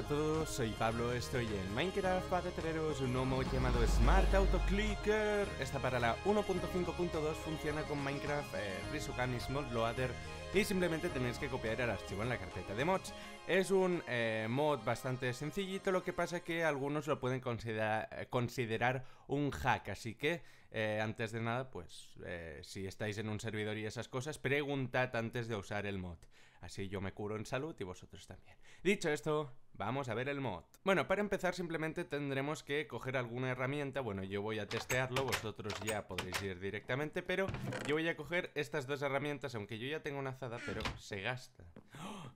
Hola a todos, soy Pablo, estoy en Minecraft para traeros un nuevo llamado Smart Auto Clicker. Esta para la 1.5.2 funciona con Minecraft eh, Loader y simplemente tenéis que copiar el archivo en la carpeta de mods. Es un eh, mod bastante sencillito, lo que pasa que algunos lo pueden considerar un hack, así que eh, antes de nada, pues eh, si estáis en un servidor y esas cosas, preguntad antes de usar el mod. Así yo me curo en salud y vosotros también. Dicho esto, vamos a ver el mod. Bueno, para empezar simplemente tendremos que coger alguna herramienta. Bueno, yo voy a testearlo, vosotros ya podréis ir directamente, pero yo voy a coger estas dos herramientas, aunque yo ya tengo una azada, pero se gasta.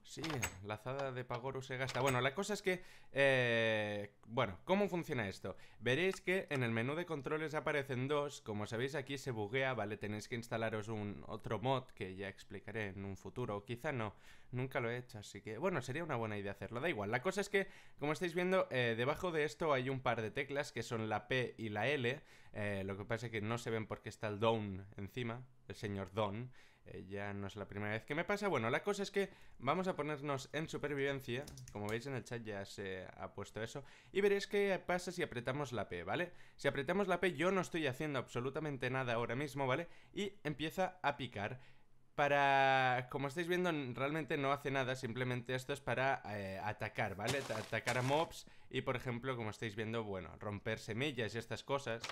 Sí, la zada de Pagoru se gasta. Bueno, la cosa es que... Eh, bueno, ¿cómo funciona esto? Veréis que en el menú de controles aparecen dos. Como sabéis, aquí se buguea, ¿vale? Tenéis que instalaros un otro mod que ya explicaré en un futuro. Quizá no, nunca lo he hecho, así que... Bueno, sería una buena idea hacerlo. Da igual. La cosa es que, como estáis viendo, eh, debajo de esto hay un par de teclas que son la P y la L. Eh, lo que pasa es que no se ven porque está el down encima señor Don. Eh, ya no es la primera vez que me pasa. Bueno, la cosa es que vamos a ponernos en supervivencia. Como veis en el chat ya se ha puesto eso. Y veréis qué pasa si apretamos la P, ¿vale? Si apretamos la P yo no estoy haciendo absolutamente nada ahora mismo, ¿vale? Y empieza a picar. Para... Como estáis viendo, realmente no hace nada, simplemente esto es para eh, atacar, ¿vale? Atacar a mobs y, por ejemplo, como estáis viendo, bueno, romper semillas y estas cosas.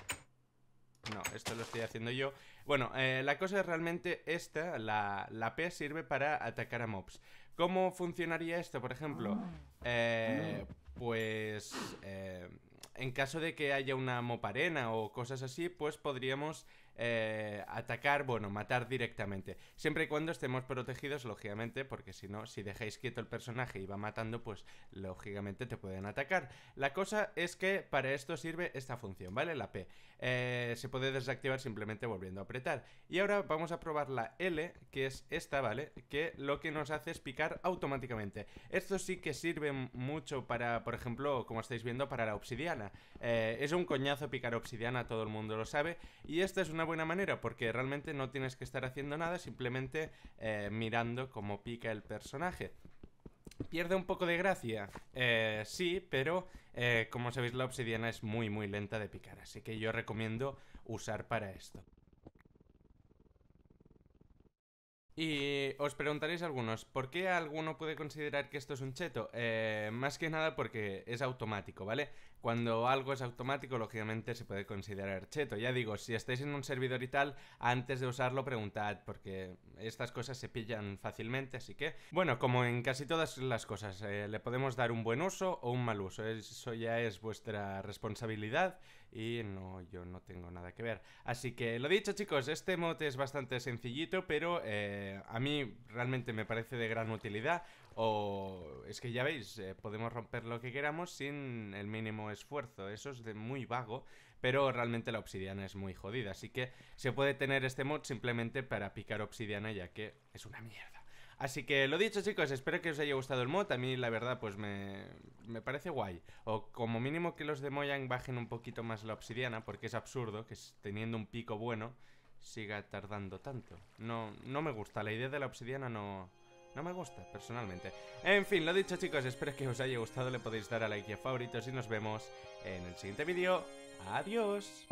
No, esto lo estoy haciendo yo. Bueno, eh, la cosa es realmente esta, la, la, P sirve para atacar a mobs. ¿Cómo funcionaría esto, por ejemplo? Ah. Eh, ah. pues eh, en caso de que haya una moparena o cosas así, pues podríamos eh, atacar, bueno, matar directamente. Siempre y cuando estemos protegidos, lógicamente, porque si no, si dejáis quieto el personaje y va matando, pues lógicamente te pueden atacar. La cosa es que para esto sirve esta función, ¿vale? La P. Eh, se puede desactivar simplemente volviendo a apretar. Y ahora vamos a probar la L, que es esta, ¿vale? Que lo que nos hace es picar automáticamente. Esto sí que sirve mucho para, por ejemplo, como estáis viendo, para la obsidiana. Eh, es un coñazo picar obsidiana, todo el mundo lo sabe. Y esta es una una buena manera porque realmente no tienes que estar haciendo nada, simplemente eh, mirando cómo pica el personaje. Pierde un poco de gracia, eh, sí, pero eh, como sabéis la obsidiana es muy muy lenta de picar, así que yo recomiendo usar para esto. Y os preguntaréis algunos, ¿por qué alguno puede considerar que esto es un cheto? Eh, más que nada porque es automático, ¿vale? Cuando algo es automático, lógicamente se puede considerar cheto. Ya digo, si estáis en un servidor y tal, antes de usarlo preguntad, porque estas cosas se pillan fácilmente, así que... Bueno, como en casi todas las cosas, eh, le podemos dar un buen uso o un mal uso. Eso ya es vuestra responsabilidad y no, yo no tengo nada que ver. Así que, lo dicho chicos, este mote es bastante sencillito, pero... Eh, a mí realmente me parece de gran utilidad. O es que ya veis, eh, podemos romper lo que queramos sin el mínimo esfuerzo. Eso es de muy vago, pero realmente la obsidiana es muy jodida. Así que se puede tener este mod simplemente para picar obsidiana, ya que es una mierda. Así que lo dicho chicos, espero que os haya gustado el mod, a mí la verdad pues me, me parece guay. O como mínimo que los de Moyang bajen un poquito más la obsidiana, porque es absurdo que teniendo un pico bueno siga tardando tanto. No, no me gusta, la idea de la obsidiana no... No me gusta, personalmente. En fin, lo dicho chicos, espero que os haya gustado, le podéis dar a like y a favoritos y nos vemos en el siguiente vídeo. ¡Adiós!